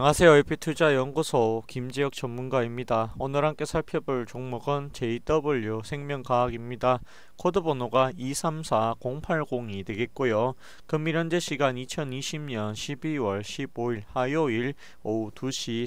안녕하세요. LP 투자연구소 김재혁 전문가입니다. 오늘 함께 살펴볼 종목은 JW 생명과학입니다. 코드 번호가 234080이 되겠고요. 금일 현재 시간 2020년 12월 15일 화요일 오후 2시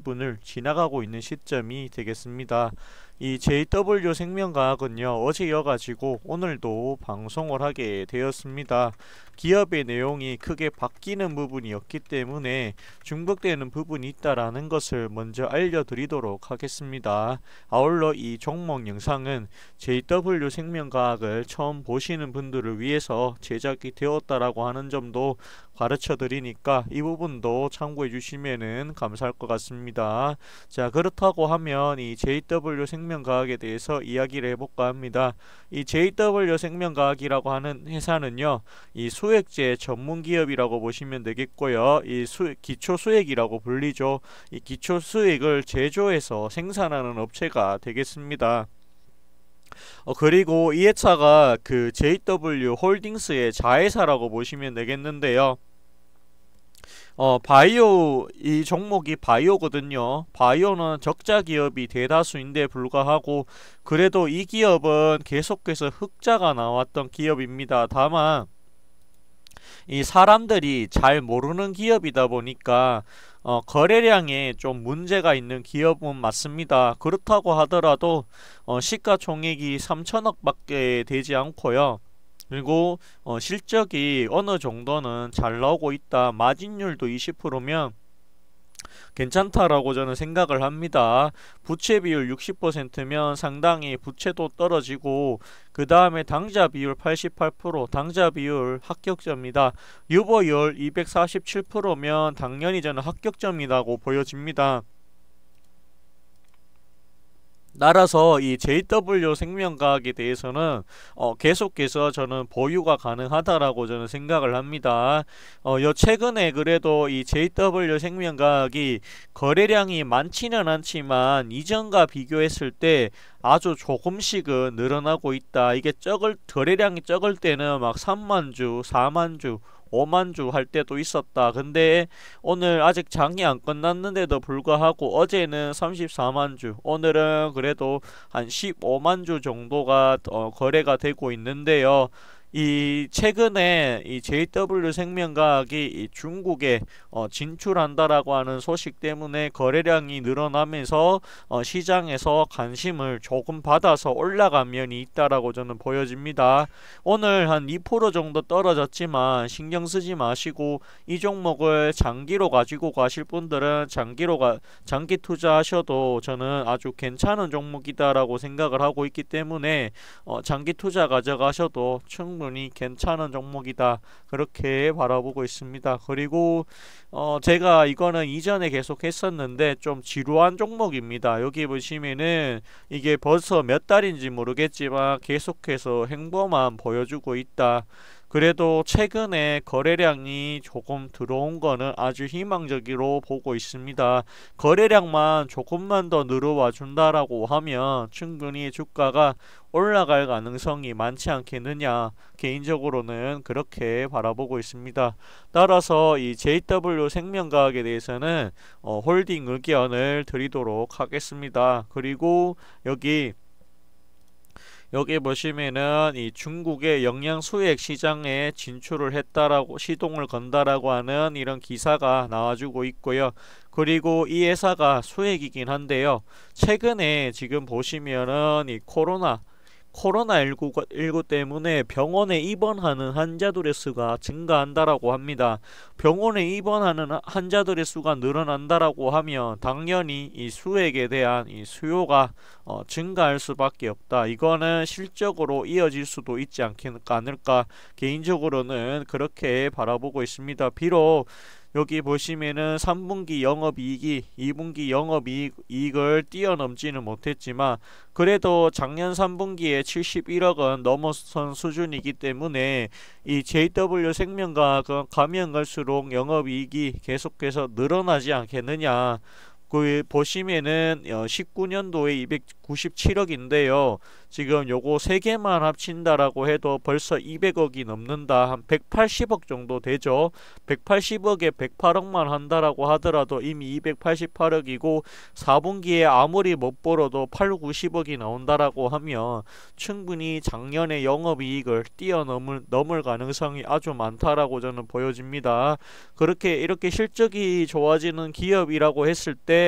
32분을 지나가고 있는 시점이 되겠습니다. 이 JW 생명과학은요 어제 이가지고 오늘도 방송을 하게 되었습니다. 기업의 내용이 크게 바뀌는 부분이었기 때문에 중복되는 부분이 있다라는 것을 먼저 알려드리도록 하겠습니다. 아울러 이 종목 영상은 JW 생명과학을 처음 보시는 분들을 위해서 제작이 되었다라고 하는 점도 가르쳐 드리니까 이 부분도 참고해 주시면 감사할 것 같습니다. 자 그렇다고 하면 이 JW 생명과학에 대해서 이야기를 해볼까 합니다. 이 JW 생명과학이라고 하는 회사는요. 이 수액제 전문 기업이라고 보시면 되겠고요. 이 수, 기초 수액이라고 불리죠. 이 기초 수액을 제조해서 생산하는 업체가 되겠습니다. 어, 그리고 이 회사가 그 JW 홀딩스의 자회사라고 보시면 되겠는데요. 어, 바이오 이 종목이 바이오거든요. 바이오는 적자 기업이 대다수인데 불과하고 그래도 이 기업은 계속해서 흑자가 나왔던 기업입니다. 다만 이 사람들이 잘 모르는 기업이다 보니까 어, 거래량에 좀 문제가 있는 기업은 맞습니다. 그렇다고 하더라도 어, 시가총액이 3천억밖에 되지 않고요. 그리고 어, 실적이 어느 정도는 잘 나오고 있다. 마진율도 20%면 괜찮다라고 저는 생각을 합니다. 부채 비율 60%면 상당히 부채도 떨어지고 그 다음에 당좌 비율 88% 당좌 비율 합격점니다 유보율 247%면 당연히 저는 합격점이라고 보여집니다. 따라서 이 JW 생명과학에 대해서는 어 계속해서 저는 보유가 가능하다라고 저는 생각을 합니다. 어요 최근에 그래도 이 JW 생명과학이 거래량이 많지는 않지만 이전과 비교했을 때 아주 조금씩은 늘어나고 있다. 이게 적을 거래량이 적을 때는 막 3만 주, 4만 주 오만주 할 때도 있었다. 근데 오늘 아직 장이 안 끝났는데도 불구하고 어제는 34만주, 오늘은 그래도 한 15만주 정도가 어, 거래가 되고 있는데요. 이 최근에 이 JW 생명과학이 이 중국에 어 진출한다라고 하는 소식 때문에 거래량이 늘어나면서 어 시장에서 관심을 조금 받아서 올라간 면이 있다라고 저는 보여집니다. 오늘 한 2% 정도 떨어졌지만 신경 쓰지 마시고 이 종목을 장기로 가지고 가실 분들은 장기로 가 장기 투자하셔도 저는 아주 괜찮은 종목이다라고 생각을 하고 있기 때문에 어 장기 투자 가져가셔도 충분히 충분히 괜찮은 종목이다 그렇게 바라보고 있습니다 그리고 어 제가 이거는 이전에 계속 했었는데 좀 지루한 종목입니다 여기 보시면은 이게 벌써 몇 달인지 모르겠지만 계속해서 행보만 보여주고 있다 그래도 최근에 거래량이 조금 들어온 거는 아주 희망적으로 보고 있습니다. 거래량만 조금만 더 늘어와 준다라고 하면 충분히 주가가 올라갈 가능성이 많지 않겠느냐 개인적으로는 그렇게 바라보고 있습니다. 따라서 이 JW 생명과학에 대해서는 어, 홀딩 의견을 드리도록 하겠습니다. 그리고 여기 여기 보시면은 이 중국의 영양 수액 시장에 진출을 했다라고 시동을 건다라고 하는 이런 기사가 나와주고 있고요. 그리고 이 회사가 수액이긴 한데요. 최근에 지금 보시면은 이 코로나 코로나19 때문에 병원에 입원하는 환자들의 수가 증가한다라고 합니다. 병원에 입원하는 환자들의 수가 늘어난다라고 하면 당연히 이 수액에 대한 이 수요가 어, 증가할 수밖에 없다. 이거는 실적으로 이어질 수도 있지 않겠, 않을까 개인적으로는 그렇게 바라보고 있습니다. 비록 여기 보시면은 3분기 영업이익이 2분기 영업이익을 뛰어넘지는 못했지만 그래도 작년 3분기에 71억은 넘어선 수준이기 때문에 이 JW 생명과 가면 갈수록 영업이익이 계속해서 늘어나지 않겠느냐 그 보시면은 19년도에 어, 297억인데요. 지금 요거 3개만 합친다라고 해도 벌써 200억이 넘는다. 한 180억 정도 되죠. 180억에 108억만 한다라고 하더라도 이미 288억이고 4분기에 아무리 못 벌어도 8, 90억이 나온다라고 하면 충분히 작년에 영업이익을 뛰어넘을 넘을 가능성이 아주 많다라고 저는 보여집니다. 그렇게 이렇게 실적이 좋아지는 기업이라고 했을 때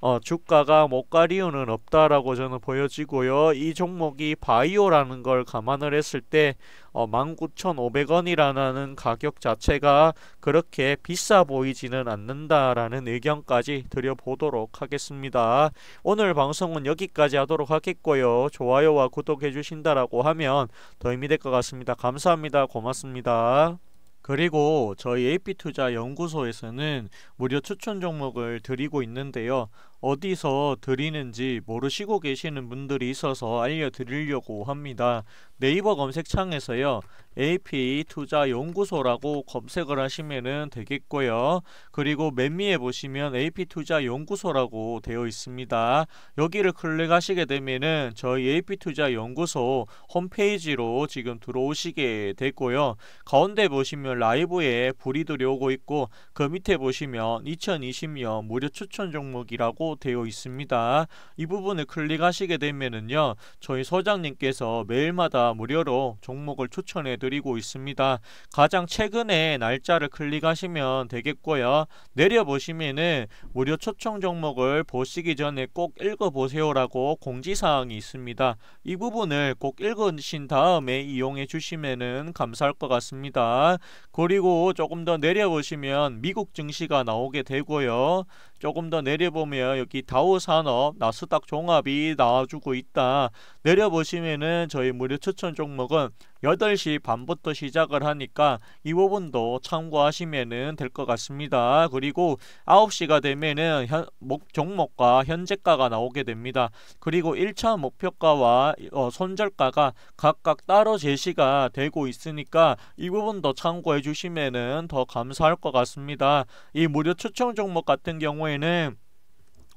어, 주가가 못가리우는 없다라고 저는 보여지고요. 이 종목이 바이오라는 걸 감안을 했을 때 어, 19,500원이라는 가격 자체가 그렇게 비싸 보이지는 않는다라는 의견까지 드려보도록 하겠습니다. 오늘 방송은 여기까지 하도록 하겠고요. 좋아요와 구독해 주신다라고 하면 더 의미 될것 같습니다. 감사합니다. 고맙습니다. 그리고 저희 AP투자 연구소에서는 무료 추천 종목을 드리고 있는데요. 어디서 드리는지 모르시고 계시는 분들이 있어서 알려드리려고 합니다. 네이버 검색창에서요. AP 투자 연구소라고 검색을 하시면 되겠고요. 그리고 맨 위에 보시면 AP 투자 연구소라고 되어 있습니다. 여기를 클릭하시게 되면은 저희 AP 투자 연구소 홈페이지로 지금 들어오시게 되고요. 가운데 보시면 라이브에 불이 들어오고 있고 그 밑에 보시면 2020년 무료 추천 종목이라고 되어 있습니다. 이 부분을 클릭하시게 되면은요. 저희 소장님께서 매일마다 무료로 종목을 추천해 드리고 있습니다. 가장 최근에 날짜를 클릭하시면 되겠고요. 내려보시면은 무료 초청 종목을 보시기 전에 꼭 읽어보세요라고 공지사항이 있습니다. 이 부분을 꼭 읽으신 다음에 이용해 주시면은 감사할 것 같습니다. 그리고 조금 더 내려보시면 미국 증시가 나오게 되고요. 조금 더 내려보면 여기 다우 산업 나스닥 종합이 나와주고 있다. 내려보시면은 저희 무료 추천 종목은 8시 반부터 시작을 하니까 이 부분도 참고하시면 될 것 같습니다. 그리고 9시가 되면은 현, 목, 종목과 현재가가 나오게 됩니다. 그리고 1차 목표가와 어, 손절가가 각각 따로 제시가 되고 있으니까 이 부분도 참고해 주시면더 감사할 것 같습니다. 이 무료 추천 종목 같은 경우에는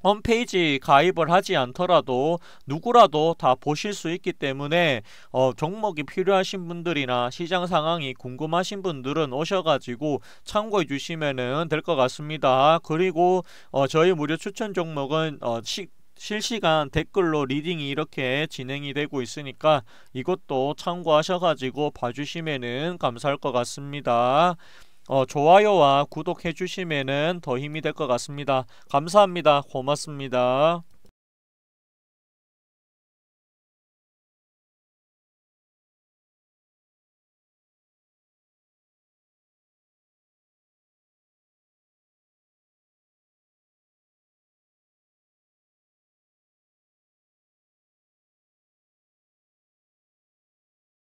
홈페이지 가입을 하지 않더라도 누구라도 다 보실 수 있기 때문에 어, 종목이 필요하신 분들이나 시장 상황이 궁금하신 분들은 오셔가지고 참고해 주시면 될 것 같습니다. 그리고 어, 저희 무료 추천 종목은 어, 시, 실시간 댓글로 리딩이 이렇게 진행이 되고 있으니까 이것도 참고하셔가지고 봐주시면 감사할 것 같습니다. 어, 좋아요와 구독해 주시면 더 힘이 될 것 같습니다. 감사합니다. 고맙습니다.